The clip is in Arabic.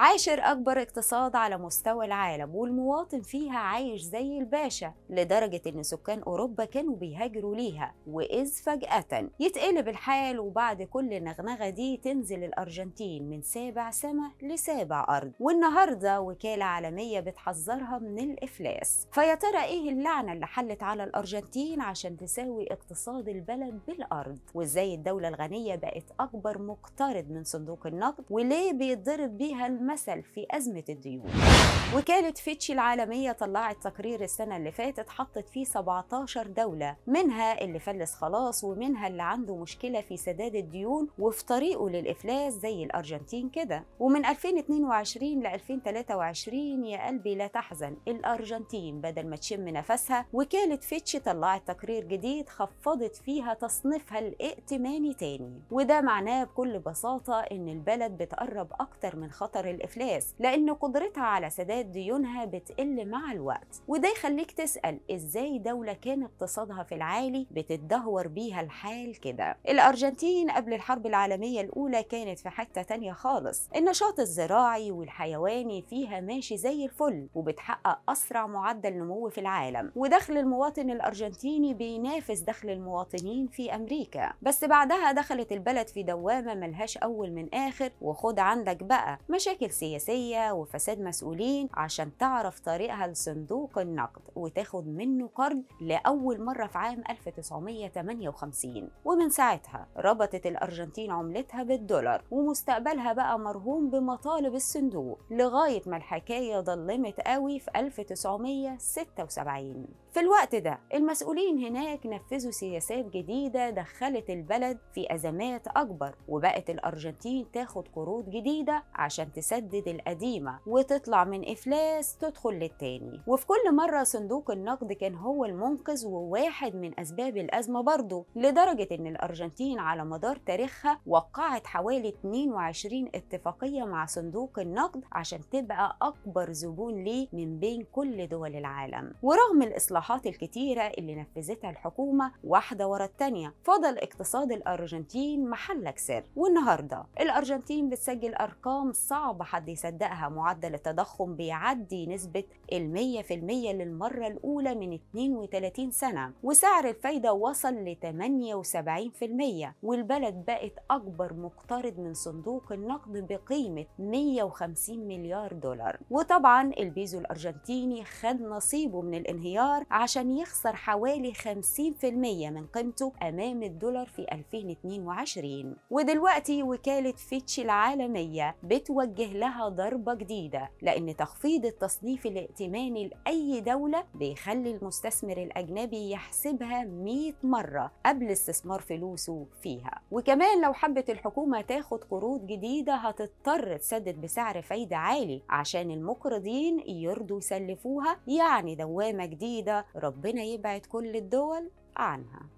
عاشر أكبر اقتصاد على مستوى العالم والمواطن فيها عايش زي الباشا لدرجة إن سكان أوروبا كانوا بيهاجروا ليها وإذ فجأة يتقلب الحال وبعد كل النغنغة دي تنزل الأرجنتين من سابع سما لسابع أرض والنهاردة وكالة عالمية بتحذرها من الإفلاس فيا ترى إيه اللعنة اللي حلت على الأرجنتين عشان تساوي اقتصاد البلد بالأرض وإزاي الدولة الغنية بقت أكبر مقترض من صندوق النقد وليه بيتضرب بيها الم مثل في أزمة الديون وكالة فيتشي العالمية طلعت تقرير السنة اللي فاتت حطت فيه 17 دولة منها اللي فلس خلاص ومنها اللي عنده مشكلة في سداد الديون وفي طريقه للإفلاس زي الأرجنتين كده ومن 2022 ل 2023 يا قلبي لا تحزن الأرجنتين بدل ما تشم نفسها وكالة فيتشي طلعت تقرير جديد خفضت فيها تصنيفها الائتماني تاني وده معناه بكل بساطة إن البلد بتقرب أكتر من خطر الإفلاس لأن قدرتها على سداد ديونها بتقل مع الوقت وده يخليك تسأل إزاي دولة كان اقتصادها في العالي بتدهور بيها الحال كده الأرجنتين قبل الحرب العالمية الأولى كانت في حتة تانية خالص النشاط الزراعي والحيواني فيها ماشي زي الفل وبتحقق أسرع معدل نمو في العالم ودخل المواطن الأرجنتيني بينافس دخل المواطنين في أمريكا بس بعدها دخلت البلد في دوامة ملهاش أول من آخر وخد عندك بقى مشاكل مشاكل سياسية وفساد مسؤولين عشان تعرف طريقها لصندوق النقد وتاخد منه قرض لأول مرة في عام 1958 ومن ساعتها ربطت الأرجنتين عملتها بالدولار ومستقبلها بقى مرهون بمطالب الصندوق لغاية ما الحكاية ضلمت قوي في 1976 في الوقت ده المسؤولين هناك نفذوا سياسات جديدة دخلت البلد في أزمات أكبر وبقت الأرجنتين تاخد قروض جديدة عشان تس تسدد القديمة وتطلع من إفلاس تدخل للتاني وفي كل مرة صندوق النقد كان هو المنقذ وواحد من أسباب الأزمة برضه لدرجة إن الأرجنتين على مدار تاريخها وقعت حوالي 22 اتفاقية مع صندوق النقد عشان تبقى أكبر زبون ليه من بين كل دول العالم ورغم الإصلاحات الكتيرة اللي نفذتها الحكومة واحدة ورا التانية فضل اقتصاد الأرجنتين محلك سر والنهاردة الأرجنتين بتسجل أرقام صعبة صعب حد يصدقها معدل التضخم بيعدي نسبة المية في المية للمرة الأولى من 32 سنة وسعر الفايدة وصل ل 78% والبلد بقت أكبر مقترض من صندوق النقد بقيمة 150 مليار دولار وطبعا البيزو الأرجنتيني خد نصيبه من الانهيار عشان يخسر حوالي 50% من قيمته أمام الدولار في 2022 ودلوقتي وكالة فيتش العالمية بتوجه نوجه لها ضربة جديدة لأن تخفيض التصنيف الائتماني لأي دولة بيخلي المستثمر الأجنبي يحسبها 100 مرة قبل استثمار فلوسه فيها وكمان لو حبت الحكومة تاخد قروض جديدة هتضطر تسدد بسعر فايدة عالي عشان المقرضين يرضوا يسلفوها يعني دوامة جديدة ربنا يبعد كل الدول عنها